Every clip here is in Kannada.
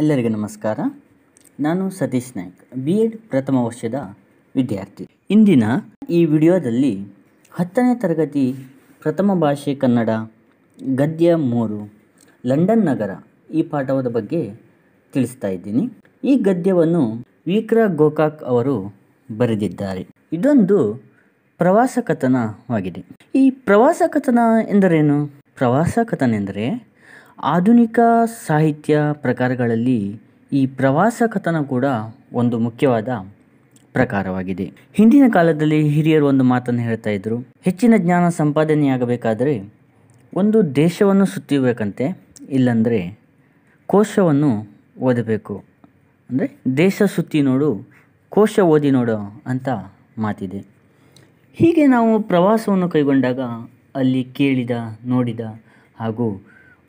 ಎಲ್ಲರಿಗೂ ನಮಸ್ಕಾರ ನಾನು ಸತೀಶ್ ನಾಯ್ಕ್ ಬಿ ಎಡ್ ಪ್ರಥಮ ವರ್ಷದ ವಿದ್ಯಾರ್ಥಿ ಇಂದಿನ ಈ ವಿಡಿಯೋದಲ್ಲಿ ಹತ್ತನೇ ತರಗತಿ ಪ್ರಥಮ ಭಾಷೆ ಕನ್ನಡ ಗದ್ಯ ಮೂರು ಲಂಡನ್ ನಗರ ಈ ಪಾಠವದ ಬಗ್ಗೆ ತಿಳಿಸ್ತಾ ಇದ್ದೀನಿ ಈ ಗದ್ಯವನ್ನು ವಿಕ್ರ ಗೋಕಾಕ್ ಅವರು ಬರೆದಿದ್ದಾರೆ ಇದೊಂದು ಪ್ರವಾಸ ಕಥನವಾಗಿದೆ ಈ ಪ್ರವಾಸ ಕಥನ ಎಂದರೇನು ಪ್ರವಾಸ ಕಥನ ಎಂದರೆ ಆಧುನಿಕ ಸಾಹಿತ್ಯ ಪ್ರಕಾರಗಳಲ್ಲಿ ಈ ಪ್ರವಾಸ ಕಥನ ಕೂಡ ಒಂದು ಮುಖ್ಯವಾದ ಪ್ರಕಾರವಾಗಿದೆ ಹಿಂದಿನ ಕಾಲದಲ್ಲಿ ಹಿರಿಯರು ಒಂದು ಮಾತನ್ನು ಹೇಳ್ತಾ ಇದ್ದರು ಹೆಚ್ಚಿನ ಜ್ಞಾನ ಸಂಪಾದನೆಯಾಗಬೇಕಾದರೆ ಒಂದು ದೇಶವನ್ನು ಸುತ್ತಿಬೇಕಂತೆ ಇಲ್ಲಂದರೆ ಕೋಶವನ್ನು ಓದಬೇಕು ಅಂದರೆ ದೇಶ ಸುತ್ತಿ ನೋಡು ಕೋಶ ಓದಿ ನೋಡು ಅಂತ ಮಾತಿದೆ ಹೀಗೆ ನಾವು ಪ್ರವಾಸವನ್ನು ಕೈಗೊಂಡಾಗ ಅಲ್ಲಿ ಕೇಳಿದ ನೋಡಿದ ಹಾಗೂ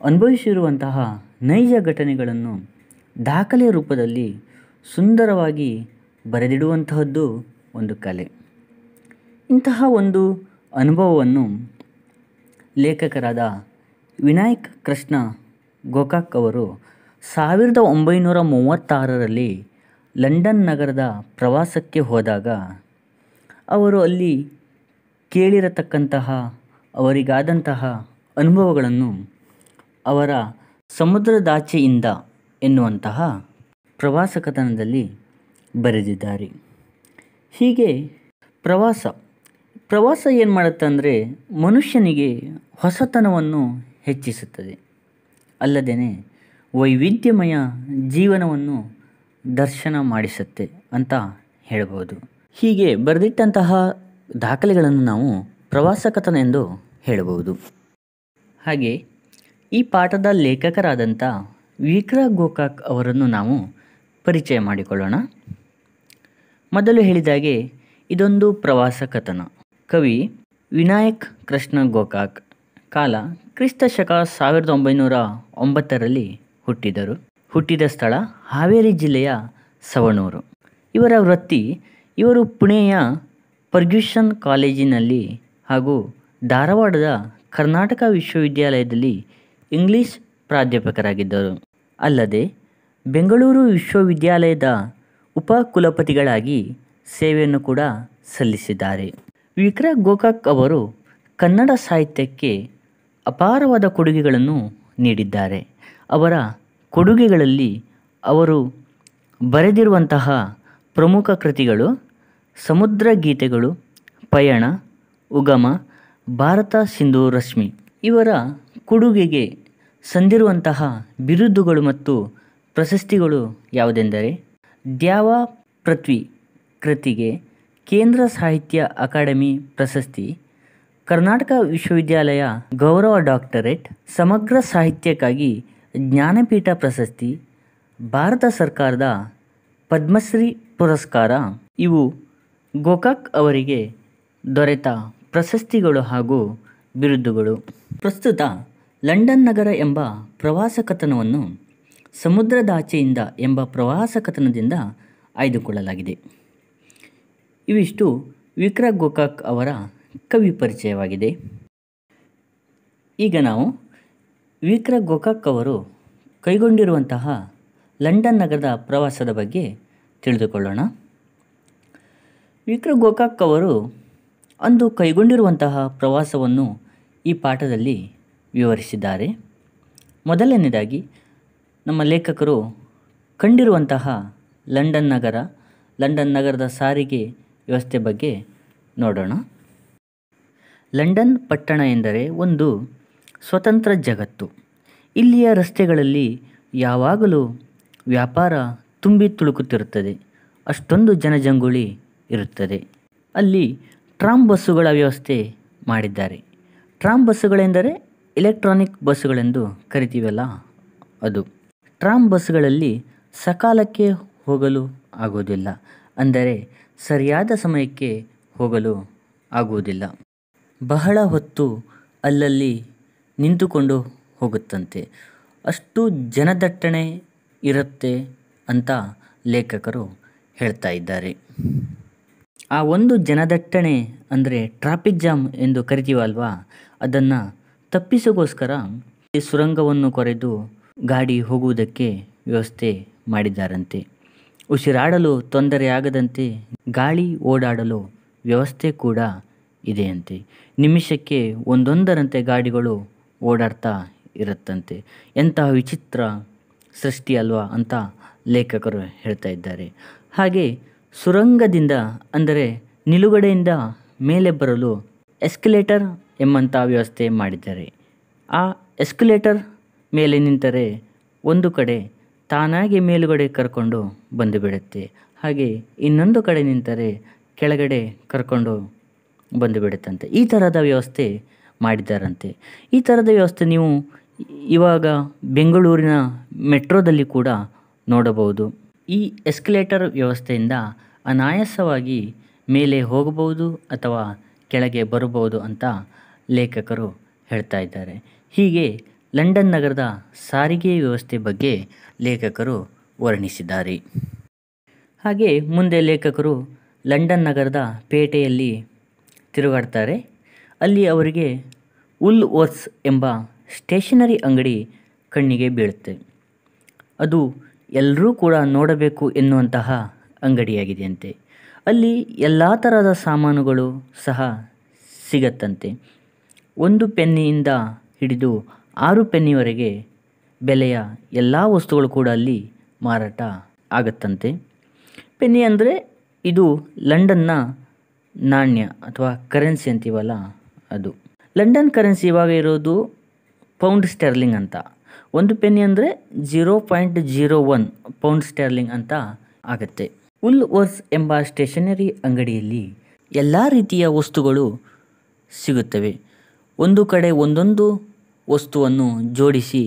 ಅನುಭವಿಸಿರುವಂತಹ ನೈಜ ಘಟನೆಗಳನ್ನು ದಾಖಲೆ ರೂಪದಲ್ಲಿ ಸುಂದರವಾಗಿ ಬರೆದಿಡುವಂತಹದ್ದು ಒಂದು ಕಲೆ ಇಂತಹ ಒಂದು ಅನುಭವವನ್ನು ಲೇಖಕರಾದ ವಿನಾಯಕ್ ಕೃಷ್ಣ ಗೋಕಾಕ್ ಅವರು ಸಾವಿರದ ಒಂಬೈನೂರ ಮೂವತ್ತಾರರಲ್ಲಿ ಲಂಡನ್ ನಗರದ ಪ್ರವಾಸಕ್ಕೆ ಹೋದಾಗ ಅವರು ಅಲ್ಲಿ ಕೇಳಿರತಕ್ಕಂತಹ ಅವರಿಗಾದಂತಹ ಅನುಭವಗಳನ್ನು ಅವರ ಸಮುದ್ರದಾಚೆಯಿಂದ ಎನ್ನುವಂತಹ ಪ್ರವಾಸ ಕಥನದಲ್ಲಿ ಬರೆದಿದ್ದಾರೆ ಹೀಗೆ ಪ್ರವಾಸ ಪ್ರವಾಸ ಏನು ಮಾಡುತ್ತೆ ಅಂದರೆ ಮನುಷ್ಯನಿಗೆ ಹೊಸತನವನ್ನು ಹೆಚ್ಚಿಸುತ್ತದೆ ಅಲ್ಲದೇ ವೈವಿಧ್ಯಮಯ ಜೀವನವನ್ನು ದರ್ಶನ ಮಾಡಿಸುತ್ತೆ ಅಂತ ಹೇಳಬಹುದು ಹೀಗೆ ಬರೆದಿಟ್ಟಂತಹ ದಾಖಲೆಗಳನ್ನು ನಾವು ಪ್ರವಾಸ ಕಥನ ಎಂದು ಹೇಳಬಹುದು ಹಾಗೆ ಈ ಪಾಠದ ಲೇಖಕರಾದಂಥ ವಿಕ್ರ ಗೋಕಾಕ್ ಅವರನ್ನು ನಾವು ಪರಿಚಯ ಮಾಡಿಕೊಳ್ಳೋಣ ಮೊದಲು ಹೇಳಿದಾಗೆ ಇದೊಂದು ಪ್ರವಾಸ ಕಥನ ಕವಿ ವಿನಾಯಕ್ ಕೃಷ್ಣ ಗೋಕಾಕ್ ಕಾಲ ಕ್ರಿಸ್ತ ಶಕ ಸಾವಿರದ ಒಂಬೈನೂರ ಒಂಬತ್ತರಲ್ಲಿ ಹುಟ್ಟಿದರು ಹುಟ್ಟಿದ ಸ್ಥಳ ಹಾವೇರಿ ಜಿಲ್ಲೆಯ ಸವಣೂರು ಇವರ ವೃತ್ತಿ ಇವರು ಪುಣೆಯ ಪರ್ಗ್ಯೂಷನ್ ಕಾಲೇಜಿನಲ್ಲಿ ಹಾಗೂ ಧಾರವಾಡದ ಕರ್ನಾಟಕ ವಿಶ್ವವಿದ್ಯಾಲಯದಲ್ಲಿ ಇಂಗ್ಲಿಷ್ ಪ್ರಾಧ್ಯಾಪಕರಾಗಿದ್ದರು ಅಲ್ಲದೆ ಬೆಂಗಳೂರು ವಿಶ್ವವಿದ್ಯಾಲಯದ ಉಪಕುಲಪತಿಗಳಾಗಿ ಸೇವೆಯನ್ನು ಕೂಡ ಸಲ್ಲಿಸಿದ್ದಾರೆ ವಿಕ್ರ ಗೋಕಾಕ್ ಅವರು ಕನ್ನಡ ಸಾಹಿತ್ಯಕ್ಕೆ ಅಪಾರವಾದ ಕೊಡುಗೆಗಳನ್ನು ನೀಡಿದ್ದಾರೆ ಅವರ ಕೊಡುಗೆಗಳಲ್ಲಿ ಅವರು ಬರೆದಿರುವಂತಹ ಪ್ರಮುಖ ಕೃತಿಗಳು ಸಮುದ್ರ ಗೀತೆಗಳು ಪಯಣ ಉಗಮ ಭಾರತ ಸಿಂಧು ರಶ್ಮಿ ಇವರ ಕೊಡುಗೆಗೆ ಸಂದಿರುವಂತಹ ಬಿರುದುಗಳು ಮತ್ತು ಪ್ರಶಸ್ತಿಗಳು ಯಾವುದೆಂದರೆ ದ್ಯಾವ ಪೃಥ್ವಿ ಕೃತಿಗೆ ಕೇಂದ್ರ ಸಾಹಿತ್ಯ ಅಕಾಡೆಮಿ ಪ್ರಶಸ್ತಿ ಕರ್ನಾಟಕ ವಿಶ್ವವಿದ್ಯಾಲಯ ಗೌರವ ಡಾಕ್ಟರೇಟ್ ಸಮಗ್ರ ಸಾಹಿತ್ಯಕ್ಕಾಗಿ ಜ್ಞಾನಪೀಠ ಪ್ರಶಸ್ತಿ ಭಾರತ ಸರ್ಕಾರದ ಪದ್ಮಶ್ರೀ ಪುರಸ್ಕಾರ ಇವು ಗೋಕಾಕ್ ಅವರಿಗೆ ದೊರೆತ ಪ್ರಶಸ್ತಿಗಳು ಹಾಗೂ ಬಿರುದುಗಳು ಪ್ರಸ್ತುತ ಲಂಡನ್ ನಗರ ಎಂಬ ಪ್ರವಾಸ ಕಥನವನ್ನು ಸಮುದ್ರದಾಚೆಯಿಂದ ಎಂಬ ಪ್ರವಾಸ ಕಥನದಿಂದ ಆಯ್ದುಕೊಳ್ಳಲಾಗಿದೆ ಇವಿಷ್ಟು ವಿಕ್ರ ಗೋಕಾಕ್ ಅವರ ಕವಿ ಪರಿಚಯವಾಗಿದೆ ಈಗ ನಾವು ವಿಕ್ರ ಗೋಕಾಕ್ ಅವರು ಕೈಗೊಂಡಿರುವಂತಹ ಲಂಡನ್ ನಗರದ ಪ್ರವಾಸದ ಬಗ್ಗೆ ತಿಳಿದುಕೊಳ್ಳೋಣ ವಿಕ್ರ ಗೋಕಾಕ್ ಅವರು ಅಂದು ಕೈಗೊಂಡಿರುವಂತಹ ಪ್ರವಾಸವನ್ನು ಈ ಪಾಠದಲ್ಲಿ ವಿವರಿಸಿದ್ದಾರೆ ಮೊದಲನೇದಾಗಿ ನಮ್ಮ ಲೇಖಕರು ಕಂಡಿರುವಂತಹ ಲಂಡನ್ ನಗರ ಲಂಡನ್ ನಗರದ ಸಾರಿಗೆ ವ್ಯವಸ್ಥೆ ಬಗ್ಗೆ ನೋಡೋಣ ಲಂಡನ್ ಪಟ್ಟಣ ಎಂದರೆ ಒಂದು ಸ್ವತಂತ್ರ ಜಗತ್ತು ಇಲ್ಲಿಯ ರಸ್ತೆಗಳಲ್ಲಿ ಯಾವಾಗಲೂ ವ್ಯಾಪಾರ ತುಂಬಿ ತುಳುಕುತ್ತಿರುತ್ತದೆ ಅಷ್ಟೊಂದು ಜನಜಂಗುಳಿ ಇರುತ್ತದೆ ಅಲ್ಲಿ ಟ್ರಾಮ್ ಬಸ್ಸುಗಳ ವ್ಯವಸ್ಥೆ ಮಾಡಿದ್ದಾರೆ ಟ್ರಾಮ್ ಬಸ್ಸುಗಳೆಂದರೆ ಎಲೆಕ್ಟ್ರಾನಿಕ್ ಬಸ್ಸುಗಳೆಂದು ಕರಿತೀವಲ್ಲ ಅದು ಟ್ರಾಮ್ ಬಸ್ಗಳಲ್ಲಿ ಸಕಾಲಕ್ಕೆ ಹೋಗಲು ಆಗೋದಿಲ್ಲ ಅಂದರೆ ಸರಿಯಾದ ಸಮಯಕ್ಕೆ ಹೋಗಲು ಆಗುವುದಿಲ್ಲ ಬಹಳ ಹೊತ್ತು ಅಲ್ಲಲ್ಲಿ ನಿಂತುಕೊಂಡು ಹೋಗುತ್ತಂತೆ ಅಷ್ಟು ಜನದಟ್ಟಣೆ ಇರುತ್ತೆ ಅಂತ ಲೇಖಕರು ಹೇಳ್ತಾ ಇದ್ದಾರೆ ಆ ಒಂದು ಜನದಟ್ಟಣೆ ಅಂದರೆ ಟ್ರಾಫಿಕ್ ಜಾಮ್ ಎಂದು ಕರಿತೀವಲ್ವಾ ಅದನ್ನು ತಪ್ಪಿಸೋಗೋಸ್ಕರ ಈ ಸುರಂಗವನ್ನು ಕೊರೆದು ಗಾಡಿ ಹೋಗುವುದಕ್ಕೆ ವ್ಯವಸ್ಥೆ ಮಾಡಿದ್ದಾರಂತೆ ಉಸಿರಾಡಲು ತೊಂದರೆಯಾಗದಂತೆ ಗಾಳಿ ಓಡಾಡಲು ವ್ಯವಸ್ಥೆ ಕೂಡ ಇದೆಯಂತೆ ನಿಮಿಷಕ್ಕೆ ಒಂದೊಂದರಂತೆ ಗಾಡಿಗಳು ಓಡಾಡ್ತಾ ಇರುತ್ತಂತೆ ಎಂತಹ ವಿಚಿತ್ರ ಸೃಷ್ಟಿ ಅಲ್ವಾ ಅಂತ ಲೇಖಕರು ಹೇಳ್ತಾ ಇದ್ದಾರೆ ಹಾಗೆ ಸುರಂಗದಿಂದ ಅಂದರೆ ನಿಲುಗಡೆಯಿಂದ ಮೇಲೆ ಬರಲು ಎಸ್ಕಲೇಟರ್ ಎಂಬಂಥ ವ್ಯವಸ್ಥೆ ಮಾಡಿದ್ದಾರೆ ಆ ಎಸ್ಕಲೇಟರ್ ಮೇಲೆ ನಿಂತರೆ ಒಂದು ಕಡೆ ತಾನಾಗಿ ಮೇಲುಗಡೆ ಕರ್ಕೊಂಡು ಬಿಡುತ್ತೆ ಹಾಗೆ ಇನ್ನೊಂದು ಕಡೆ ನಿಂತರೆ ಕೆಳಗಡೆ ಕರ್ಕೊಂಡು ಬಂದು ಬಿಡುತ್ತಂತೆ ಈ ಥರದ ವ್ಯವಸ್ಥೆ ಮಾಡಿದ್ದಾರಂತೆ ಈ ಥರದ ವ್ಯವಸ್ಥೆ ನೀವು ಇವಾಗ ಬೆಂಗಳೂರಿನ ಮೆಟ್ರೋದಲ್ಲಿ ಕೂಡ ನೋಡಬಹುದು ಈ ಎಸ್ಕಲೇಟರ್ ವ್ಯವಸ್ಥೆಯಿಂದ ಅನಾಯಾಸವಾಗಿ ಮೇಲೆ ಹೋಗಬಹುದು ಅಥವಾ ಕೆಳಗೆ ಬರಬಹುದು ಅಂತ ಲೇಖಕರು ಹೇಳ್ತಾ ಇದ್ದಾರೆ ಹೀಗೆ ಲಂಡನ್ ನಗರದ ಸಾರಿಗೆ ವ್ಯವಸ್ಥೆ ಬಗ್ಗೆ ಲೇಖಕರು ವರ್ಣಿಸಿದ್ದಾರೆ ಹಾಗೆ ಮುಂದೆ ಲೇಖಕರು ಲಂಡನ್ ನಗರದ ಪೇಟೆಯಲ್ಲಿ ತಿರುಗಾಡ್ತಾರೆ ಅಲ್ಲಿ ಅವರಿಗೆ ಉಲ್ ವರ್ಸ್ ಎಂಬ ಸ್ಟೇಷನರಿ ಅಂಗಡಿ ಕಣ್ಣಿಗೆ ಬೀಳುತ್ತೆ ಅದು ಎಲ್ಲರೂ ಕೂಡ ನೋಡಬೇಕು ಎನ್ನುವಂತಹ ಅಂಗಡಿಯಾಗಿದೆಯಂತೆ ಅಲ್ಲಿ ಎಲ್ಲ ಥರದ ಸಾಮಾನುಗಳು ಸಹ ಸಿಗತ್ತಂತೆ ಒಂದು ಪೆನ್ನಿಯಿಂದ ಹಿಡಿದು ಆರು ಪೆನ್ನಿವರೆಗೆ ಬೆಲೆಯ ಎಲ್ಲ ವಸ್ತುಗಳು ಕೂಡ ಅಲ್ಲಿ ಮಾರಾಟ ಆಗತ್ತಂತೆ ಪೆನ್ನಿ ಅಂದರೆ ಇದು ಲಂಡನ್ನ ನಾಣ್ಯ ಅಥವಾ ಕರೆನ್ಸಿ ಅಂತೀವಲ್ಲ ಅದು ಲಂಡನ್ ಕರೆನ್ಸಿ ಇವಾಗ ಇರೋದು ಪೌಂಡ್ ಸ್ಟೆರ್ಲಿಂಗ್ ಅಂತ ಒಂದು ಪೆನ್ನಿ ಅಂದರೆ zero point zero one pound sterling ಅಂತ ಆಗುತ್ತೆ ಉಲ್ ವರ್ಸ್ ಎಂಬ ಸ್ಟೇಷನರಿ ಅಂಗಡಿಯಲ್ಲಿ ಎಲ್ಲ ರೀತಿಯ ವಸ್ತುಗಳು ಸಿಗುತ್ತವೆ ಒಂದು ಕಡೆ ಒಂದೊಂದು ವಸ್ತುವನ್ನು ಜೋಡಿಸಿ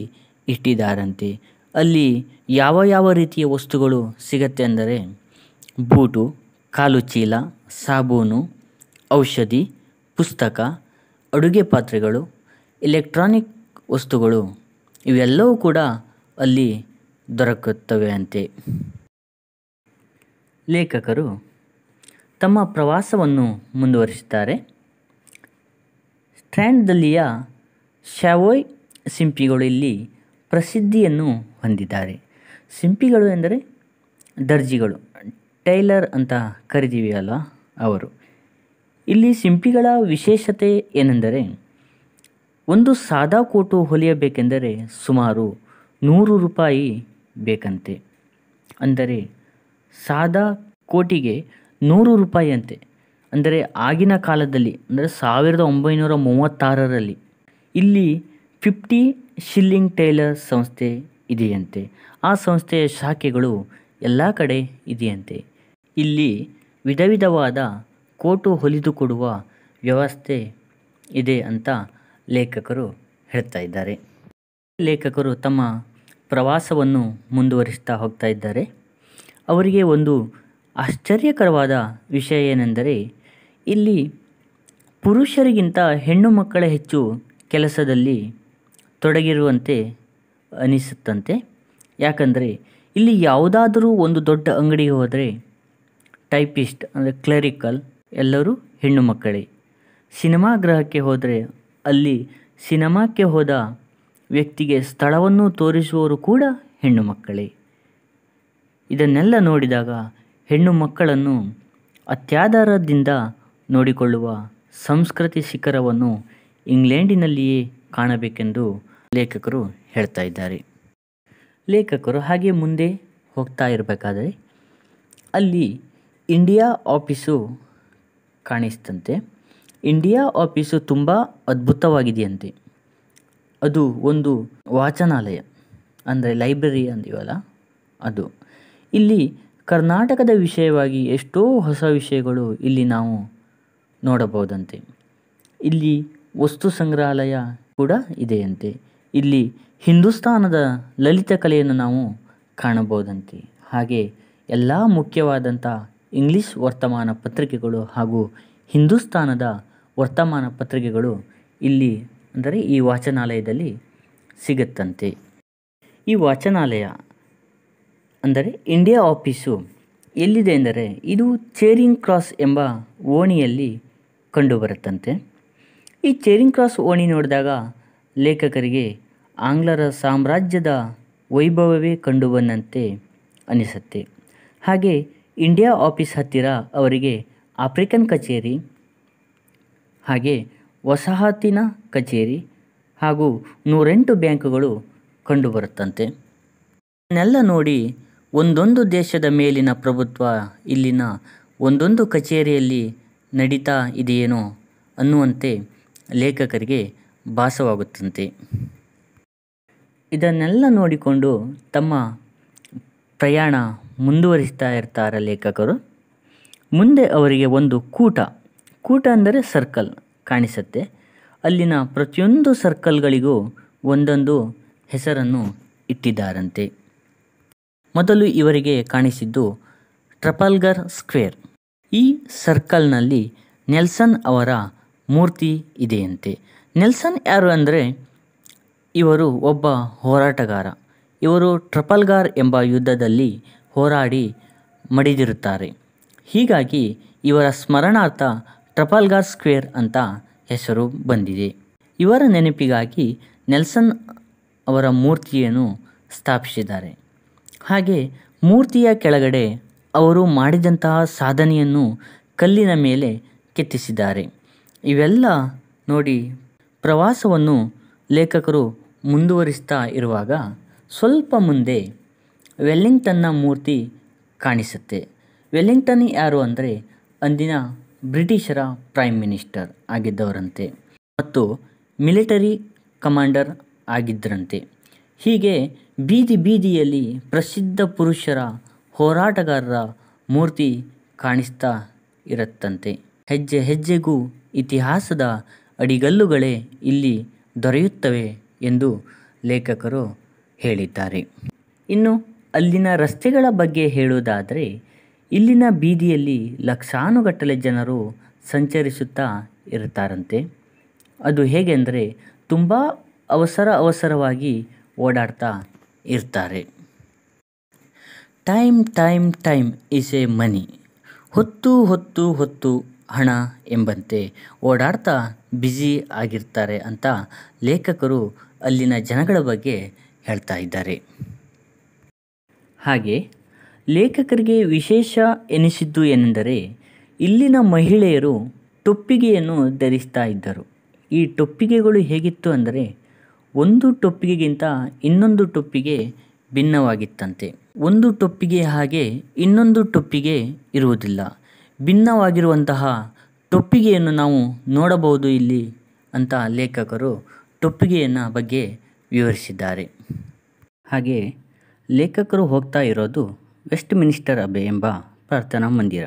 ಇಟ್ಟಿದ್ದಾರಂತೆ ಅಲ್ಲಿ ಯಾವ ಯಾವ ರೀತಿಯ ವಸ್ತುಗಳು ಸಿಗತ್ತೆ ಅಂದರೆ ಬೂಟು ಕಾಲು ಚೀಲ ಸಾಬೂನು ಔಷಧಿ ಪುಸ್ತಕ ಅಡುಗೆ ಪಾತ್ರೆಗಳು ಎಲೆಕ್ಟ್ರಾನಿಕ್ ವಸ್ತುಗಳು ಇವೆಲ್ಲವೂ ಕೂಡ ಅಲ್ಲಿ ದೊರಕುತ್ತವೆ ಅಂತೆ ಲೇಖಕರು ತಮ್ಮ ಪ್ರವಾಸವನ್ನು ಮುಂದುವರಿಸುತ್ತಾರೆ ಸ್ಟ್ರ್ಯಾಂಡ್ದಲ್ಲಿಯ ಶಾವೋಯ್ ಸಿಂಪಿಗಳು ಇಲ್ಲಿ ಪ್ರಸಿದ್ಧಿಯನ್ನು ಹೊಂದಿದ್ದಾರೆ ಸಿಂಪಿಗಳು ಎಂದರೆ ದರ್ಜಿಗಳು ಟೈಲರ್ ಅಂತ ಕರಿತೀವಿ ಅಲ್ಲ ಅವರು ಇಲ್ಲಿ ಸಿಂಪಿಗಳ ವಿಶೇಷತೆ ಏನೆಂದರೆ ಒಂದು ಸಾದಾ ಕೋಟು ಹೊಲಿಯಬೇಕೆಂದರೆ ಸುಮಾರು ನೂರು ರೂಪಾಯಿ ಬೇಕಂತೆ ಅಂದರೆ ಸಾದಾ ಕೋಟಿಗೆ ನೂರು ರೂಪಾಯಿಯಂತೆ ಅಂದರೆ ಆಗಿನ ಕಾಲದಲ್ಲಿ ಅಂದರೆ ಸಾವಿರದ ಒಂಬೈನೂರ ಮೂವತ್ತಾರರಲ್ಲಿ ಇಲ್ಲಿ ಫಿಫ್ಟಿ ಶಿಲ್ಲಿಂಗ್ ಟೈಲರ್ಸ್ ಸಂಸ್ಥೆ ಇದೆಯಂತೆ ಆ ಸಂಸ್ಥೆಯ ಶಾಖೆಗಳು ಎಲ್ಲ ಕಡೆ ಇದೆಯಂತೆ ಇಲ್ಲಿ ವಿಧ ವಿಧವಾದ ಕೋಟು ಹೊಲಿದುಕೊಡುವ ವ್ಯವಸ್ಥೆ ಇದೆ ಅಂತ ಲೇಖಕರು ಹೇಳ್ತಾ ಇದ್ದಾರೆ ಲೇಖಕರು ತಮ್ಮ ಪ್ರವಾಸವನ್ನು ಮುಂದುವರಿಸ್ತಾ ಹೋಗ್ತಾ ಇದ್ದಾರೆ ಅವರಿಗೆ ಒಂದು ಆಶ್ಚರ್ಯಕರವಾದ ವಿಷಯ ಏನೆಂದರೆ ಇಲ್ಲಿ ಪುರುಷರಿಗಿಂತ ಹೆಣ್ಣು ಮಕ್ಕಳ ಹೆಚ್ಚು ಕೆಲಸದಲ್ಲಿ ತೊಡಗಿರುವಂತೆ ಅನಿಸುತ್ತಂತೆ ಯಾಕಂದರೆ ಇಲ್ಲಿ ಯಾವುದಾದರೂ ಒಂದು ದೊಡ್ಡ ಅಂಗಡಿಗೆ ಹೋದರೆ ಟೈಪಿಸ್ಟ್ ಅಂದರೆ ಕ್ಲರಿಕಲ್ ಎಲ್ಲರೂ ಹೆಣ್ಣು ಮಕ್ಕಳೇ ಸಿನಿಮಾ ಗೃಹಕ್ಕೆ ಹೋದರೆ ಅಲ್ಲಿ ಸಿನಿಮಾಕ್ಕೆ ಹೋದ ವ್ಯಕ್ತಿಗೆ ಸ್ಥಳವನ್ನು ತೋರಿಸುವವರು ಕೂಡ ಹೆಣ್ಣು ಮಕ್ಕಳೇ ಇದನ್ನೆಲ್ಲ ನೋಡಿದಾಗ ಹೆಣ್ಣು ಮಕ್ಕಳನ್ನು ಅತ್ಯಾಧಾರದಿಂದ ನೋಡಿಕೊಳ್ಳುವ ಸಂಸ್ಕೃತಿ ಶಿಖರವನ್ನು ಇಂಗ್ಲೆಂಡಿನಲ್ಲಿಯೇ ಕಾಣಬೇಕೆಂದು ಲೇಖಕರು ಹೇಳ್ತಾ ಇದ್ದಾರೆ ಲೇಖಕರು ಹಾಗೆ ಮುಂದೆ ಹೋಗ್ತಾ ಇರಬೇಕಾದರೆ ಅಲ್ಲಿ ಇಂಡಿಯಾ ಆಫೀಸು ಕಾಣಿಸ್ತಂತೆ ಇಂಡಿಯಾ ಆಫೀಸು ತುಂಬ ಅದ್ಭುತವಾಗಿದೆಯಂತೆ ಅದು ಒಂದು ವಾಚನಾಲಯ ಅಂದರೆ ಲೈಬ್ರರಿ ಅಂದಿವಲ್ಲ ಅದು ಇಲ್ಲಿ ಕರ್ನಾಟಕದ ವಿಷಯವಾಗಿ ಎಷ್ಟೋ ಹೊಸ ವಿಷಯಗಳು ಇಲ್ಲಿ ನಾವು ನೋಡಬಹುದಂತೆ ಇಲ್ಲಿ ವಸ್ತು ಸಂಗ್ರಹಾಲಯ ಕೂಡ ಇದೆಯಂತೆ ಇಲ್ಲಿ ಹಿಂದೂಸ್ತಾನದ ಲಲಿತ ಕಲೆಯನ್ನು ನಾವು ಕಾಣಬಹುದಂತೆ ಹಾಗೆ ಎಲ್ಲ ಮುಖ್ಯವಾದಂಥ ಇಂಗ್ಲಿಷ್ ವರ್ತಮಾನ ಪತ್ರಿಕೆಗಳು ಹಾಗೂ ಹಿಂದೂಸ್ತಾನದ ವರ್ತಮಾನ ಪತ್ರಿಕೆಗಳು ಇಲ್ಲಿ ಅಂದರೆ ಈ ವಾಚನಾಲಯದಲ್ಲಿ ಸಿಗುತ್ತಂತೆ ಈ ವಾಚನಾಲಯ ಅಂದರೆ ಇಂಡಿಯಾ ಆಫೀಸು ಎಲ್ಲಿದೆ ಎಂದರೆ ಇದು ಚೇರಿಂಗ್ ಕ್ರಾಸ್ ಎಂಬ ಓಣಿಯಲ್ಲಿ ಕಂಡುಬರುತ್ತಂತೆ ಈ ಚೇರಿಂಗ್ ಕ್ರಾಸ್ ಓಣಿ ನೋಡಿದಾಗ ಲೇಖಕರಿಗೆ ಆಂಗ್ಲರ ಸಾಮ್ರಾಜ್ಯದ ವೈಭವವೇ ಕಂಡುಬಂದಂತೆ ಅನಿಸುತ್ತೆ ಹಾಗೆ ಇಂಡಿಯಾ ಆಫೀಸ್ ಹತ್ತಿರ ಅವರಿಗೆ ಆಫ್ರಿಕನ್ ಕಚೇರಿ ಹಾಗೆ ವಸಾಹತಿನ ಕಚೇರಿ ಹಾಗೂ ನೂರೆಂಟು ಬ್ಯಾಂಕುಗಳು ಕಂಡುಬರುತ್ತಂತೆ ಇದನ್ನೆಲ್ಲ ನೋಡಿ ಒಂದೊಂದು ದೇಶದ ಮೇಲಿನ ಪ್ರಭುತ್ವ ಇಲ್ಲಿನ ಒಂದೊಂದು ಕಚೇರಿಯಲ್ಲಿ ನಡೀತಾ ಇದೆಯೇನೋ ಅನ್ನುವಂತೆ ಲೇಖಕರಿಗೆ ಭಾಸವಾಗುತ್ತಂತೆ ಇದನ್ನೆಲ್ಲ ನೋಡಿಕೊಂಡು ತಮ್ಮ ಪ್ರಯಾಣ ಮುಂದುವರಿಸ್ತಾ ಇರ್ತಾರೆ ಲೇಖಕರು ಮುಂದೆ ಅವರಿಗೆ ಒಂದು ಕೂಟ ಕೂಟ ಅಂದರೆ ಸರ್ಕಲ್ ಕಾಣಿಸುತ್ತೆ ಅಲ್ಲಿನ ಪ್ರತಿಯೊಂದು ಸರ್ಕಲ್ಗಳಿಗೂ ಒಂದೊಂದು ಹೆಸರನ್ನು ಇಟ್ಟಿದ್ದಾರಂತೆ ಮೊದಲು ಇವರಿಗೆ ಕಾಣಿಸಿದ್ದು ಟ್ರಪಲ್ಗರ್ ಸ್ಕ್ವೇರ್ ಈ ಸರ್ಕಲ್ನಲ್ಲಿ ನೆಲ್ಸನ್ ಅವರ ಮೂರ್ತಿ ಇದೆಯಂತೆ ನೆಲ್ಸನ್ ಯಾರು ಅಂದರೆ ಇವರು ಒಬ್ಬ ಹೋರಾಟಗಾರ ಇವರು ಟ್ರಪಲ್ಗಾರ್ ಎಂಬ ಯುದ್ಧದಲ್ಲಿ ಹೋರಾಡಿ ಮಡಿದಿರುತ್ತಾರೆ ಹೀಗಾಗಿ ಇವರ ಸ್ಮರಣಾರ್ಥ ಟ್ರಪಲ್ಗಾರ್ ಸ್ಕ್ವೇರ್ ಅಂತ ಹೆಸರು ಬಂದಿದೆ ಇವರ ನೆನಪಿಗಾಗಿ ನೆಲ್ಸನ್ ಅವರ ಮೂರ್ತಿಯನ್ನು ಸ್ಥಾಪಿಸಿದ್ದಾರೆ ಹಾಗೆ ಮೂರ್ತಿಯ ಕೆಳಗಡೆ ಅವರು ಮಾಡಿದಂತಹ ಸಾಧನೆಯನ್ನು ಕಲ್ಲಿನ ಮೇಲೆ ಕೆತ್ತಿಸಿದ್ದಾರೆ ಇವೆಲ್ಲ ನೋಡಿ ಪ್ರವಾಸವನ್ನು ಲೇಖಕರು ಮುಂದುವರಿಸ್ತಾ ಇರುವಾಗ ಸ್ವಲ್ಪ ಮುಂದೆ ವೆಲ್ಲಿಂಗ್ಟನ್ನ ಮೂರ್ತಿ ಕಾಣಿಸುತ್ತೆ ವೆಲ್ಲಿಂಗ್ಟನ್ ಯಾರು ಅಂದರೆ ಅಂದಿನ ಬ್ರಿಟಿಷರ ಪ್ರೈಮ್ ಮಿನಿಸ್ಟರ್ ಆಗಿದ್ದವರಂತೆ ಮತ್ತು ಮಿಲಿಟರಿ ಕಮಾಂಡರ್ ಆಗಿದ್ದರಂತೆ ಹೀಗೆ ಬೀದಿ ಬೀದಿಯಲ್ಲಿ ಪ್ರಸಿದ್ಧ ಪುರುಷರ ಹೋರಾಟಗಾರರ ಮೂರ್ತಿ ಕಾಣಿಸ್ತಾ ಇರತ್ತಂತೆ ಹೆಜ್ಜೆ ಹೆಜ್ಜೆಗೂ ಇತಿಹಾಸದ ಅಡಿಗಲ್ಲುಗಳೇ ಇಲ್ಲಿ ದೊರೆಯುತ್ತವೆ ಎಂದು ಲೇಖಕರು ಹೇಳಿದ್ದಾರೆ ಇನ್ನು ಅಲ್ಲಿನ ರಸ್ತೆಗಳ ಬಗ್ಗೆ ಹೇಳುವುದಾದರೆ ಇಲ್ಲಿನ ಬೀದಿಯಲ್ಲಿ ಲಕ್ಷಾನುಗಟ್ಟಲೆ ಜನರು ಸಂಚರಿಸುತ್ತಾ ಇರ್ತಾರಂತೆ ಅದು ಹೇಗೆಂದರೆ ತುಂಬ ಅವಸರ ಅವಸರವಾಗಿ ಓಡಾಡ್ತಾ ಇರ್ತಾರೆ time time time is a money ಹೊತ್ತು ಹೊತ್ತು ಹೊತ್ತು ಹಣ ಎಂಬಂತೆ ಓಡಾಡ್ತಾ ಬ್ಯುಸಿ ಆಗಿರ್ತಾರೆ ಅಂತ ಲೇಖಕರು ಅಲ್ಲಿನ ಜನಗಳ ಬಗ್ಗೆ ಹೇಳ್ತಾ ಇದ್ದಾರೆ ಹಾಗೆ ಲೇಖಕರಿಗೆ ವಿಶೇಷ ಎನಿಸಿದ್ದು ಏನೆಂದರೆ ಇಲ್ಲಿನ ಮಹಿಳೆಯರು ಟೊಪ್ಪಿಗೆಯನ್ನು ಧರಿಸ್ತಾ ಇದ್ದರು ಈ ಟೊಪ್ಪಿಗೆಗಳು ಹೇಗಿತ್ತು ಅಂದರೆ ಒಂದು ಟೊಪ್ಪಿಗೆಗಿಂತ ಇನ್ನೊಂದು ಟೊಪ್ಪಿಗೆ ಭಿನ್ನವಾಗಿತ್ತಂತೆ ಒಂದು ಟೊಪ್ಪಿಗೆ ಹಾಗೆ ಇನ್ನೊಂದು ಟೊಪ್ಪಿಗೆ ಇರುವುದಿಲ್ಲ ಭಿನ್ನವಾಗಿರುವಂತಹ ಟೊಪ್ಪಿಗೆಯನ್ನು ನಾವು ನೋಡಬಹುದು ಇಲ್ಲಿ ಅಂತ ಲೇಖಕರು ಟೊಪ್ಪಿಗೆಯನ್ನು ಬಗ್ಗೆ ವಿವರಿಸಿದ್ದಾರೆ ಹಾಗೆ ಲೇಖಕರು ಹೋಗ್ತಾ ಇರೋದು ವೆಸ್ಟ್ ಮಿನಿಸ್ಟರ್ ಅಬೆ ಎಂಬ ಪ್ರಾರ್ಥನಾ ಮಂದಿರ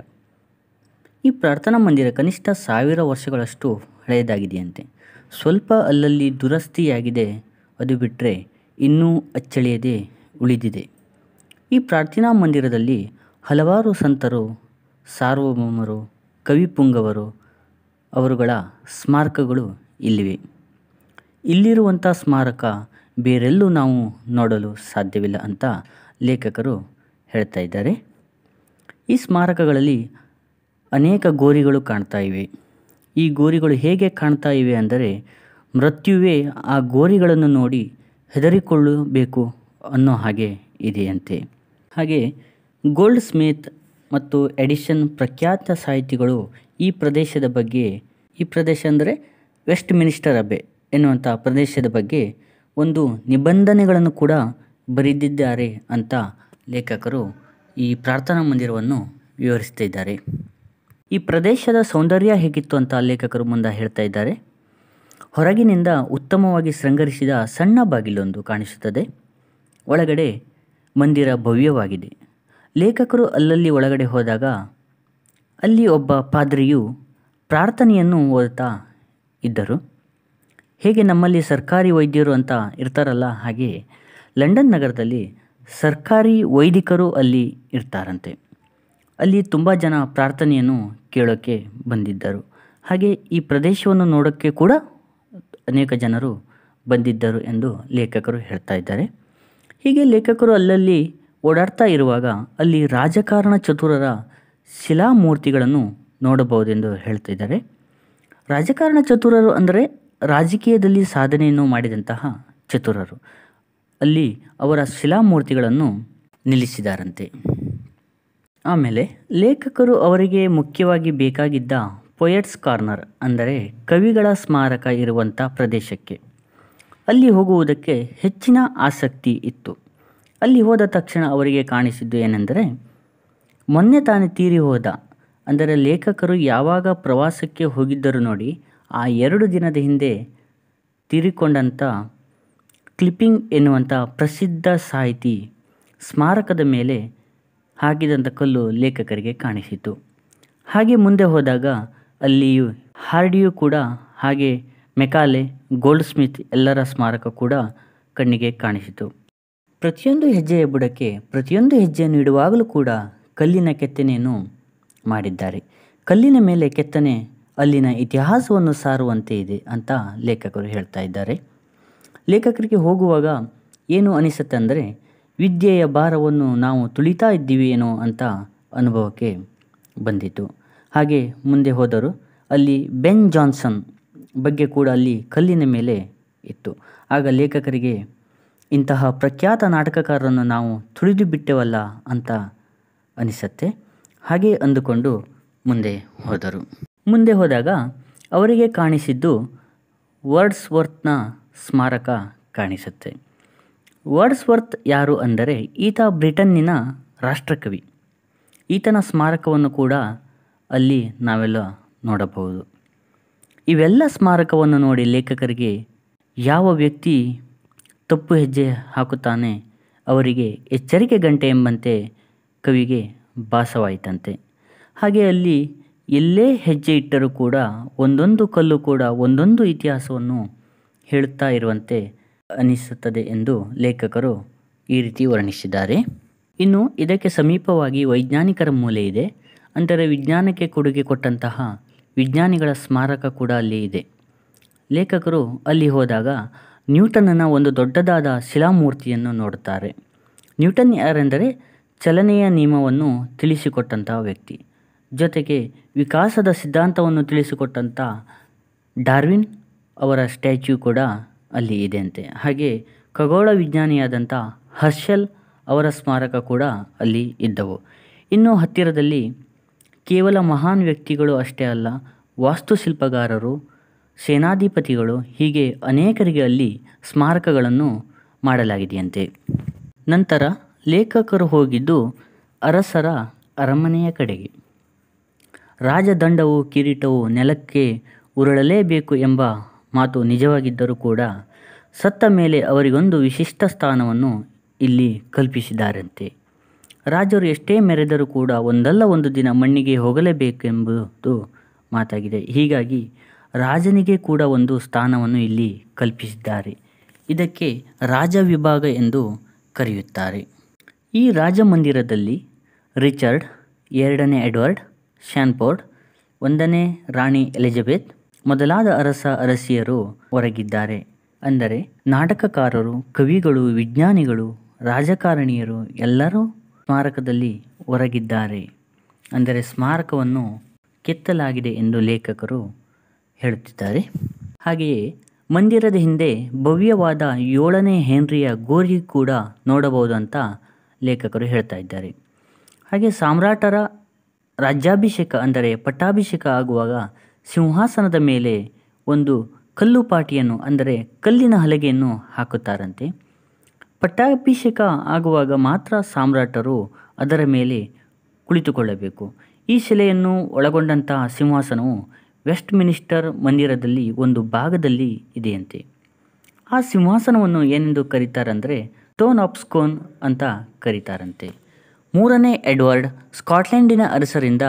ಈ ಪ್ರಾರ್ಥನಾ ಮಂದಿರ ಕನಿಷ್ಠ ಸಾವಿರ ವರ್ಷಗಳಷ್ಟು ಹಳೆಯದಾಗಿದೆಯಂತೆ ಸ್ವಲ್ಪ ಅಲ್ಲಲ್ಲಿ ದುರಸ್ತಿಯಾಗಿದೆ ಅದು ಬಿಟ್ಟರೆ ಇನ್ನೂ ಅಚ್ಚಳಿಯದೆ ಉಳಿದಿದೆ ಈ ಪ್ರಾರ್ಥನಾ ಮಂದಿರದಲ್ಲಿ ಹಲವಾರು ಸಂತರು ಸಾರ್ವಭೌಮರು ಕವಿಪುಂಗವರು ಅವರುಗಳ ಸ್ಮಾರಕಗಳು ಇಲ್ಲಿವೆ ಇಲ್ಲಿರುವಂಥ ಸ್ಮಾರಕ ಬೇರೆಲ್ಲೂ ನಾವು ನೋಡಲು ಸಾಧ್ಯವಿಲ್ಲ ಅಂತ ಲೇಖಕರು ಹೇಳ್ತಾ ಇದ್ದಾರೆ ಈ ಸ್ಮಾರಕಗಳಲ್ಲಿ ಅನೇಕ ಗೋರಿಗಳು ಕಾಣ್ತಾ ಇವೆ ಈ ಗೋರಿಗಳು ಹೇಗೆ ಕಾಣ್ತಾ ಇವೆ ಅಂದರೆ ಮೃತ್ಯುವೇ ಆ ಗೋರಿಗಳನ್ನು ನೋಡಿ ಹೆದರಿಕೊಳ್ಳಬೇಕು ಅನ್ನೋ ಹಾಗೆ ಇದೆಯಂತೆ ಹಾಗೆ ಗೋಲ್ಡ್ ಸ್ಮಿತ್ ಮತ್ತು ಎಡಿಷನ್ ಪ್ರಖ್ಯಾತ ಸಾಹಿತಿಗಳು ಈ ಪ್ರದೇಶದ ಬಗ್ಗೆ ಈ ಪ್ರದೇಶ ಅಂದರೆ ವೆಸ್ಟ್ ಮಿನಿಸ್ಟರ್ ಅಬೆ ಎನ್ನುವಂಥ ಪ್ರದೇಶದ ಬಗ್ಗೆ ಒಂದು ನಿಬಂಧನೆಗಳನ್ನು ಕೂಡ ಬರೆದಿದ್ದಾರೆ ಅಂತ ಲೇಖಕರು ಈ ಪ್ರಾರ್ಥನಾ ಮಂದಿರವನ್ನು ವಿವರಿಸ್ತಾ ಇದ್ದಾರೆ ಈ ಪ್ರದೇಶದ ಸೌಂದರ್ಯ ಹೇಗಿತ್ತು ಅಂತ ಲೇಖಕರು ಮುಂದೆ ಹೇಳ್ತಾ ಇದ್ದಾರೆ ಹೊರಗಿನಿಂದ ಉತ್ತಮವಾಗಿ ಶೃಂಗರಿಸಿದ ಸಣ್ಣ ಬಾಗಿಲೊಂದು ಕಾಣಿಸುತ್ತದೆ ಒಳಗಡೆ ಮಂದಿರ ಭವ್ಯವಾಗಿದೆ ಲೇಖಕರು ಅಲ್ಲಲ್ಲಿ ಒಳಗಡೆ ಹೋದಾಗ ಅಲ್ಲಿ ಒಬ್ಬ ಪಾದ್ರಿಯು ಪ್ರಾರ್ಥನೆಯನ್ನು ಓದುತ್ತಾ ಇದ್ದರು ಹೇಗೆ ನಮ್ಮಲ್ಲಿ ಸರ್ಕಾರಿ ವೈದ್ಯರು ಅಂತ ಇರ್ತಾರಲ್ಲ ಹಾಗೆ ಲಂಡನ್ ನಗರದಲ್ಲಿ ಸರ್ಕಾರಿ ವೈದಿಕರು ಅಲ್ಲಿ ಇರ್ತಾರಂತೆ ಅಲ್ಲಿ ತುಂಬ ಜನ ಪ್ರಾರ್ಥನೆಯನ್ನು ಕೇಳೋಕ್ಕೆ ಬಂದಿದ್ದರು ಹಾಗೆ ಈ ಪ್ರದೇಶವನ್ನು ನೋಡೋಕ್ಕೆ ಕೂಡ ಅನೇಕ ಜನರು ಬಂದಿದ್ದರು ಎಂದು ಲೇಖಕರು ಹೇಳ್ತಾ ಇದ್ದಾರೆ ಹೀಗೆ ಲೇಖಕರು ಅಲ್ಲಲ್ಲಿ ಓಡಾಡ್ತಾ ಇರುವಾಗ ಅಲ್ಲಿ ರಾಜಕಾರಣ ಚತುರರ ಶಿಲಾಮೂರ್ತಿಗಳನ್ನು ನೋಡಬಹುದೆಂದು ಹೇಳ್ತಿದ್ದಾರೆ ರಾಜಕಾರಣ ಚತುರರು ಅಂದರೆ ರಾಜಕೀಯದಲ್ಲಿ ಸಾಧನೆಯನ್ನು ಮಾಡಿದಂತಹ ಚತುರರು ಅಲ್ಲಿ ಅವರ ಶಿಲಾಮೂರ್ತಿಗಳನ್ನು ನಿಲ್ಲಿಸಿದಾರಂತೆ ಆಮೇಲೆ ಲೇಖಕರು ಅವರಿಗೆ ಮುಖ್ಯವಾಗಿ ಬೇಕಾಗಿದ್ದ ಪೊಯೆಟ್ಸ್ ಕಾರ್ನರ್ ಅಂದರೆ ಕವಿಗಳ ಸ್ಮಾರಕ ಇರುವಂಥ ಪ್ರದೇಶಕ್ಕೆ ಅಲ್ಲಿ ಹೋಗುವುದಕ್ಕೆ ಹೆಚ್ಚಿನ ಆಸಕ್ತಿ ಇತ್ತು ಅಲ್ಲಿ ಹೋದ ತಕ್ಷಣ ಅವರಿಗೆ ಕಾಣಿಸಿದ್ದು ಏನೆಂದರೆ ಮೊನ್ನೆ ತಾನೇ ತೀರಿ ಹೋದ ಅಂದರೆ ಲೇಖಕರು ಯಾವಾಗ ಪ್ರವಾಸಕ್ಕೆ ಹೋಗಿದ್ದರು ನೋಡಿ ಆ ಎರಡು ದಿನದ ಹಿಂದೆ ತೀರಿಕೊಂಡಂಥ ಕ್ಲಿಪ್ಪಿಂಗ್ ಎನ್ನುವಂಥ ಪ್ರಸಿದ್ಧ ಸಾಹಿತಿ ಸ್ಮಾರಕದ ಮೇಲೆ ಹಾಕಿದಂಥ ಕಲ್ಲು ಲೇಖಕರಿಗೆ ಕಾಣಿಸಿತು ಹಾಗೆ ಮುಂದೆ ಹೋದಾಗ ಅಲ್ಲಿಯೂ ಹಾರ್ಡಿಯೂ ಕೂಡ ಹಾಗೆ ಮೆಕಾಲೆ ಗೋಲ್ಡ್ ಸ್ಮಿತ್ ಎಲ್ಲರ ಸ್ಮಾರಕ ಕೂಡ ಕಣ್ಣಿಗೆ ಕಾಣಿಸಿತು ಪ್ರತಿಯೊಂದು ಹೆಜ್ಜೆಯ ಬುಡಕ್ಕೆ ಪ್ರತಿಯೊಂದು ಹೆಜ್ಜೆಯನ್ನು ನೀಡುವಾಗಲೂ ಕೂಡ ಕಲ್ಲಿನ ಕೆತ್ತನೆಯನ್ನು ಮಾಡಿದ್ದಾರೆ ಕಲ್ಲಿನ ಮೇಲೆ ಕೆತ್ತನೆ ಅಲ್ಲಿನ ಇತಿಹಾಸವನ್ನು ಸಾರುವಂತೆ ಇದೆ ಅಂತ ಲೇಖಕರು ಹೇಳ್ತಾ ಇದ್ದಾರೆ ಲೇಖಕರಿಗೆ ಹೋಗುವಾಗ ಏನು ಅನಿಸುತ್ತೆ ಅಂದರೆ ವಿದ್ಯೆಯ ಭಾರವನ್ನು ನಾವು ತುಳಿತಾ ಇದ್ದೀವಿ ಏನೋ ಅಂತ ಅನುಭವಕ್ಕೆ ಬಂದಿತು ಹಾಗೆ ಮುಂದೆ ಹೋದರು ಅಲ್ಲಿ ಬೆನ್ ಜಾನ್ಸನ್ ಬಗ್ಗೆ ಕೂಡ ಅಲ್ಲಿ ಕಲ್ಲಿನ ಮೇಲೆ ಇತ್ತು ಆಗ ಲೇಖಕರಿಗೆ ಇಂತಹ ಪ್ರಖ್ಯಾತ ನಾಟಕಕಾರರನ್ನು ನಾವು ತುಳಿದು ಬಿಟ್ಟೆವಲ್ಲ ಅಂತ ಅನಿಸತ್ತೆ ಹಾಗೆ ಅಂದುಕೊಂಡು ಮುಂದೆ ಹೋದರು ಮುಂದೆ ಹೋದಾಗ ಅವರಿಗೆ ಕಾಣಿಸಿದ್ದು ವರ್ಡ್ಸ್ ವರ್ತ್ನ ಸ್ಮಾರಕ ಕಾಣಿಸುತ್ತೆ ವರ್ಡ್ಸ್ ವರ್ತ್ ಯಾರು ಅಂದರೆ ಈತ ಬ್ರಿಟನ್ನಿನ ರಾಷ್ಟ್ರಕವಿ ಈತನ ಸ್ಮಾರಕವನ್ನು ಕೂಡ ಅಲ್ಲಿ ನಾವೆಲ್ಲ ನೋಡಬಹುದು ಇವೆಲ್ಲ ಸ್ಮಾರಕವನ್ನು ನೋಡಿ ಲೇಖಕರಿಗೆ ಯಾವ ವ್ಯಕ್ತಿ ತಪ್ಪು ಹೆಜ್ಜೆ ಹಾಕುತ್ತಾನೆ ಅವರಿಗೆ ಎಚ್ಚರಿಕೆ ಗಂಟೆ ಎಂಬಂತೆ ಕವಿಗೆ ಭಾಸವಾಯಿತಂತೆ ಹಾಗೆ ಅಲ್ಲಿ ಎಲ್ಲೇ ಹೆಜ್ಜೆ ಇಟ್ಟರೂ ಕೂಡ ಒಂದೊಂದು ಕಲ್ಲು ಕೂಡ ಒಂದೊಂದು ಇತಿಹಾಸವನ್ನು ಹೇಳುತ್ತಾ ಇರುವಂತೆ ಅನಿಸುತ್ತದೆ ಎಂದು ಲೇಖಕರು ಈ ರೀತಿ ವರ್ಣಿಸಿದ್ದಾರೆ ಇನ್ನು ಇದಕ್ಕೆ ಸಮೀಪವಾಗಿ ವೈಜ್ಞಾನಿಕರ ಮೂಲೆ ಇದೆ ಅಂದರೆ ವಿಜ್ಞಾನಕ್ಕೆ ಕೊಡುಗೆ ಕೊಟ್ಟಂತಹ ವಿಜ್ಞಾನಿಗಳ ಸ್ಮಾರಕ ಕೂಡ ಅಲ್ಲಿ ಇದೆ ಲೇಖಕರು ಅಲ್ಲಿ ಹೋದಾಗ ನ್ಯೂಟನ್ನ ಒಂದು ದೊಡ್ಡದಾದ ಶಿಲಾಮೂರ್ತಿಯನ್ನು ನೋಡುತ್ತಾರೆ ನ್ಯೂಟನ್ ಯಾರೆಂದರೆ ಚಲನೆಯ ನಿಯಮವನ್ನು ತಿಳಿಸಿಕೊಟ್ಟಂತಹ ವ್ಯಕ್ತಿ ಜೊತೆಗೆ ವಿಕಾಸದ ಸಿದ್ಧಾಂತವನ್ನು ತಿಳಿಸಿಕೊಟ್ಟಂಥ ಡಾರ್ವಿನ್ ಅವರ ಸ್ಟ್ಯಾಚ್ಯೂ ಕೂಡ ಅಲ್ಲಿ ಇದೆಯಂತೆ ಹಾಗೆ ಖಗೋಳ ವಿಜ್ಞಾನಿಯಾದಂಥ ಹರ್ಷಲ್ ಅವರ ಸ್ಮಾರಕ ಕೂಡ ಅಲ್ಲಿ ಇದ್ದವು ಇನ್ನು ಹತ್ತಿರದಲ್ಲಿ ಕೇವಲ ಮಹಾನ್ ವ್ಯಕ್ತಿಗಳು ಅಷ್ಟೇ ಅಲ್ಲ ವಾಸ್ತುಶಿಲ್ಪಗಾರರು ಸೇನಾಧಿಪತಿಗಳು ಹೀಗೆ ಅನೇಕರಿಗೆ ಅಲ್ಲಿ ಸ್ಮಾರಕಗಳನ್ನು ಮಾಡಲಾಗಿದೆಯಂತೆ ನಂತರ ಲೇಖಕರು ಹೋಗಿದ್ದು ಅರಸರ ಅರಮನೆಯ ಕಡೆಗೆ ರಾಜದಂಡವು ಕಿರೀಟವು ನೆಲಕ್ಕೆ ಉರುಳಲೇಬೇಕು ಎಂಬ ಮಾತು ನಿಜವಾಗಿದ್ದರೂ ಕೂಡ ಸತ್ತ ಮೇಲೆ ಅವರಿಗೊಂದು ವಿಶಿಷ್ಟ ಸ್ಥಾನವನ್ನು ಇಲ್ಲಿ ಕಲ್ಪಿಸಿದಾರಂತೆ ರಾಜರು ಎಷ್ಟೇ ಮೆರೆದರೂ ಕೂಡ ಒಂದಲ್ಲ ಒಂದು ದಿನ ಮಣ್ಣಿಗೆ ಹೋಗಲೇಬೇಕೆಂಬುದು ಮಾತಾಗಿದೆ ಹೀಗಾಗಿ ರಾಜನಿಗೆ ಕೂಡ ಒಂದು ಸ್ಥಾನವನ್ನು ಇಲ್ಲಿ ಕಲ್ಪಿಸಿದ್ದಾರೆ ಇದಕ್ಕೆ ರಾಜ ವಿಭಾಗ ಎಂದು ಕರೆಯುತ್ತಾರೆ ಈ ರಾಜಮಂದಿರದಲ್ಲಿ ರಿಚರ್ಡ್ ಎರಡನೇ ಎಡ್ವರ್ಡ್ ಶ್ಯಾನ್ಫೋರ್ಡ್ ಒಂದನೇ ರಾಣಿ ಎಲಿಜಬೆತ್ ಮೊದಲಾದ ಅರಸ ಅರಸಿಯರು ಹೊರಗಿದ್ದಾರೆ ಅಂದರೆ ನಾಟಕಕಾರರು ಕವಿಗಳು ವಿಜ್ಞಾನಿಗಳು ರಾಜಕಾರಣಿಯರು ಎಲ್ಲರೂ ಸ್ಮಾರಕದಲ್ಲಿ ಹೊರಗಿದ್ದಾರೆ ಅಂದರೆ ಸ್ಮಾರಕವನ್ನು ಕೆತ್ತಲಾಗಿದೆ ಎಂದು ಲೇಖಕರು ಹೇಳುತ್ತಿದ್ದಾರೆ ಹಾಗೆಯೇ ಮಂದಿರದ ಹಿಂದೆ ಭವ್ಯವಾದ ಏಳನೇ ಹೆನ್ರಿಯ ಗೋರಿ ಕೂಡ ನೋಡಬಹುದು ಅಂತ ಲೇಖಕರು ಹೇಳ್ತಾ ಇದ್ದಾರೆ ಹಾಗೆ ಸಾಮ್ರಾಟರ ರಾಜ್ಯಾಭಿಷೇಕ ಅಂದರೆ ಪಟ್ಟಾಭಿಷೇಕ ಆಗುವಾಗ ಸಿಂಹಾಸನದ ಮೇಲೆ ಒಂದು ಕಲ್ಲುಪಾಟಿಯನ್ನು ಅಂದರೆ ಕಲ್ಲಿನ ಹಲಗೆಯನ್ನು ಹಾಕುತ್ತಾರಂತೆ ಪಟ್ಟಾಭಿಷೇಕ ಆಗುವಾಗ ಮಾತ್ರ ಸಾಮ್ರಾಟರು ಅದರ ಮೇಲೆ ಕುಳಿತುಕೊಳ್ಳಬೇಕು ಈ ಶಿಲೆಯನ್ನು ಒಳಗೊಂಡಂತಹ ಸಿಂಹಾಸನವು ವೆಸ್ಟ್ ಮಿನಿಸ್ಟರ್ ಮಂದಿರದಲ್ಲಿ ಒಂದು ಭಾಗದಲ್ಲಿ ಇದೆಯಂತೆ ಆ ಸಿಂಹಾಸನವನ್ನು ಏನೆಂದು ಕರೀತಾರಂದರೆ ಟೋನ್ ಆಫ್ ಸ್ಕೋನ್ ಅಂತ ಕರೀತಾರಂತೆ ಮೂರನೇ ಎಡ್ವರ್ಡ್ ಸ್ಕಾಟ್ಲೆಂಡಿನ ಅರಸರಿಂದ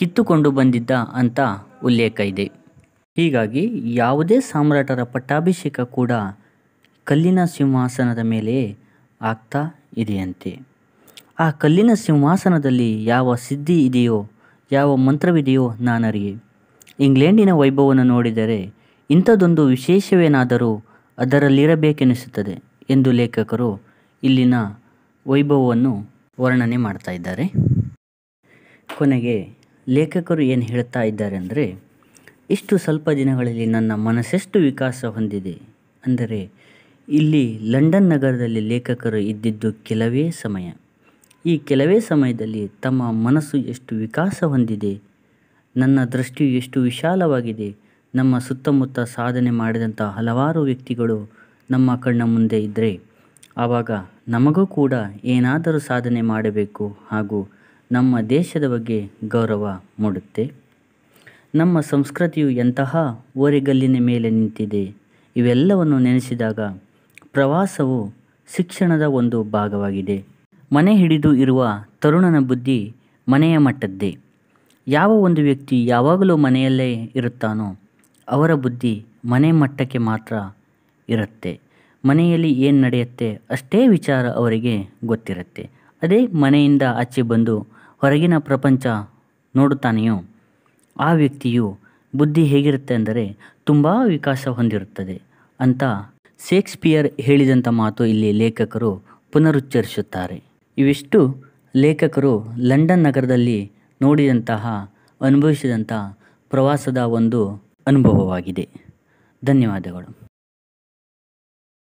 ಕಿತ್ತುಕೊಂಡು ಬಂದಿದ್ದ ಅಂತ ಉಲ್ಲೇಖ ಇದೆ ಹೀಗಾಗಿ ಯಾವುದೇ ಸಾಮ್ರಾಟರ ಪಟ್ಟಾಭಿಷೇಕ ಕೂಡ ಕಲ್ಲಿನ ಸಿಂಹಾಸನದ ಮೇಲೆ ಆಗ್ತಾ ಇದೆಯಂತೆ ಆ ಕಲ್ಲಿನ ಸಿಂಹಾಸನದಲ್ಲಿ ಯಾವ ಸಿದ್ಧಿ ಇದೆಯೋ ಯಾವ ಮಂತ್ರವಿದೆಯೋ ನಾನರಿಗೆ ಇಂಗ್ಲೆಂಡಿನ ವೈಭವವನ್ನು ನೋಡಿದರೆ ಇಂಥದೊಂದು ವಿಶೇಷವೇನಾದರೂ ಅದರಲ್ಲಿರಬೇಕೆನಿಸುತ್ತದೆ ಎಂದು ಲೇಖಕರು ಇಲ್ಲಿನ ವೈಭವವನ್ನು ವರ್ಣನೆ ಮಾಡ್ತಾ ಇದ್ದಾರೆ ಕೊನೆಗೆ ಲೇಖಕರು ಏನು ಹೇಳ್ತಾ ಇದ್ದಾರೆ ಅಂದರೆ ಇಷ್ಟು ಸ್ವಲ್ಪ ದಿನಗಳಲ್ಲಿ ನನ್ನ ಮನಸ್ಸೆಷ್ಟು ವಿಕಾಸ ಹೊಂದಿದೆ ಅಂದರೆ ಇಲ್ಲಿ ಲಂಡನ್ ನಗರದಲ್ಲಿ ಲೇಖಕರು ಇದ್ದಿದ್ದು ಕೆಲವೇ ಸಮಯ ಈ ಕೆಲವೇ ಸಮಯದಲ್ಲಿ ತಮ್ಮ ಮನಸ್ಸು ಎಷ್ಟು ವಿಕಾಸ ಹೊಂದಿದೆ ನನ್ನ ದೃಷ್ಟಿಯು ಎಷ್ಟು ವಿಶಾಲವಾಗಿದೆ ನಮ್ಮ ಸುತ್ತಮುತ್ತ ಸಾಧನೆ ಮಾಡಿದಂಥ ಹಲವಾರು ವ್ಯಕ್ತಿಗಳು ನಮ್ಮ ಕಣ್ಣ ಮುಂದೆ ಇದ್ದರೆ ಆವಾಗ ನಮಗೂ ಕೂಡ ಏನಾದರೂ ಸಾಧನೆ ಮಾಡಬೇಕು ಹಾಗೂ ನಮ್ಮ ದೇಶದ ಬಗ್ಗೆ ಗೌರವ ಮೂಡುತ್ತೆ ನಮ್ಮ ಸಂಸ್ಕೃತಿಯು ಎಂತಹ ಓರೆಗಲ್ಲಿನ ಮೇಲೆ ನಿಂತಿದೆ ಇವೆಲ್ಲವನ್ನು ನೆನೆಸಿದಾಗ ಪ್ರವಾಸವು ಶಿಕ್ಷಣದ ಒಂದು ಭಾಗವಾಗಿದೆ ಮನೆ ಹಿಡಿದು ಇರುವ ತರುಣನ ಬುದ್ಧಿ ಮನೆಯ ಮಟ್ಟದ್ದೇ ಯಾವ ಒಂದು ವ್ಯಕ್ತಿ ಯಾವಾಗಲೂ ಮನೆಯಲ್ಲೇ ಇರುತ್ತಾನೋ ಅವರ ಬುದ್ಧಿ ಮನೆ ಮಟ್ಟಕ್ಕೆ ಮಾತ್ರ ಇರುತ್ತೆ ಮನೆಯಲ್ಲಿ ಏನು ನಡೆಯುತ್ತೆ ಅಷ್ಟೇ ವಿಚಾರ ಅವರಿಗೆ ಗೊತ್ತಿರುತ್ತೆ ಅದೇ ಮನೆಯಿಂದ ಆಚೆ ಬಂದು ಹೊರಗಿನ ಪ್ರಪಂಚ ನೋಡುತ್ತಾನೆಯೋ ಆ ವ್ಯಕ್ತಿಯು ಬುದ್ಧಿ ಹೇಗಿರುತ್ತೆ ಅಂದರೆ ತುಂಬ ವಿಕಾಸ ಹೊಂದಿರುತ್ತದೆ ಅಂತ ಶೇಕ್ಸ್ಪಿಯರ್ ಹೇಳಿದಂಥ ಮಾತು ಇಲ್ಲಿ ಲೇಖಕರು ಪುನರುಚ್ಚರಿಸುತ್ತಾರೆ ಇವಿಷ್ಟು ಲೇಖಕರು ಲಂಡನ್ ನಗರದಲ್ಲಿ ನೋಡಿದಂತಹ ಅನುಭವಿಸಿದಂಥ ಪ್ರವಾಸದ ಒಂದು ಅನುಭವವಾಗಿದೆ ಧನ್ಯವಾದಗಳು